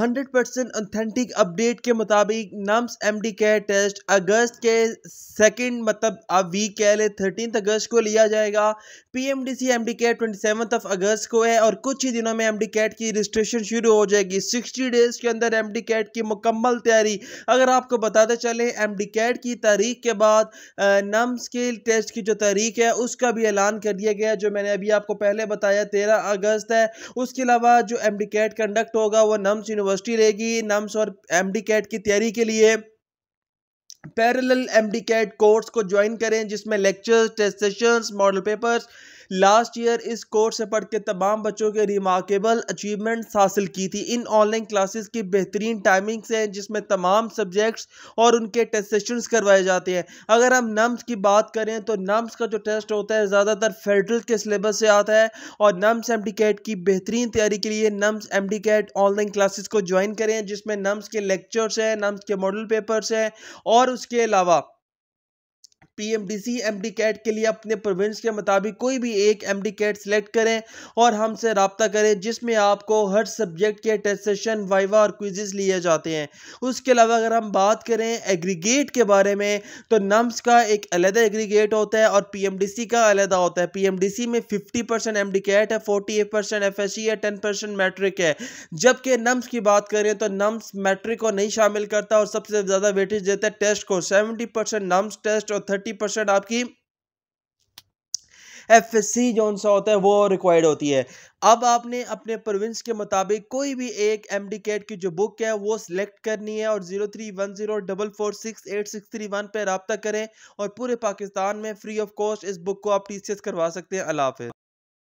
100 percent authentic update के मुताबिक NUMS M D के टेस्ट अगस्त के सेकंड मतलब आप वीक कह लें थर्टीन अगस्त को लिया जाएगा P M D C M D CAT twenty seven of August को है और कुछ ही दिनों में एम डी कैट की रजिस्ट्रेशन शुरू हो जाएगी 60 डेज के अंदर एम डी कैट की मुकम्मल तैयारी अगर आपको बताते चले एम डी कैट की तारीख के बाद नम्स के टेस्ट की जो तारीख है उसका भी ऐलान कर दिया गया जो मैंने अभी आपको पहले बताया तेरह अगस्त है उसके अलावा जो एम डी कैट कंडक्ट होगा वह नम्स यूनिवर्सिटी रहेगी नम्स और एम कैट की तैयारी के लिए पैरेलल एम कैट कोर्स को ज्वाइन करें जिसमें lectures test sessions model papers last year इस कोर्स से पढ़ के तमाम बच्चों के रिमार्केबल अचीवमेंट्स हासिल की थी इन ऑनलाइन क्लासेस की बेहतरीन टाइमिंग्स हैं जिसमें तमाम सब्जेक्ट्स और उनके टेस्ट सेशंस करवाए जाते हैं अगर हम नम्स की बात करें तो नम्स का जो टेस्ट होता है ज़्यादातर फेडरल के सिलेबस से आता है और नम्स एम की बेहतरीन तैयारी के लिए नम्स एम ऑनलाइन क्लासेस को ज्वाइन करें जिसमें नम्स के लेक्चर्स हैं नम्स के मॉडल पेपर्स हैं और उसके अलावा पीएमडीसी एमडी कैट के लिए अपने प्रोविंस के मुताबिक कोई भी एक एमडी कैट सेलेक्ट करें और हमसे रबता करें जिसमें आपको हर सब्जेक्ट के टेस्ट सेशन वाइवा और क्विजेस लिए जाते हैं उसके अलावा अगर हम बात करें एग्रीगेट के बारे में तो नम्स का एक अलहदा एग्रीगेट होता है और पी का अलहदा होता है पी में फिफ्टी परसेंट एम है एट परसेंट एफ है टेन परसेंट मैट्रिक है जबकि नम्स की बात करें तो नम्स मैट्रिक को नहीं शामिल करता और सबसे ज़्यादा वेटेज देता है टेस्ट को 70 परसेंट नम्स टेस्ट और थर्टी परसेंट आपकी एफ एस सी जो सा होता है वो रिक्वायर्ड होती है अब आपने अपने प्रोविंस के मुताबिक कोई भी एक एम डी कैट की जो बुक है वो सिलेक्ट करनी है और zero three one zero double four six eight six three one पर रबता करें और पूरे पाकिस्तान में फ्री ऑफ कॉस्ट इस बुक को आप टी सी एस करवा सकते हैं अलाफ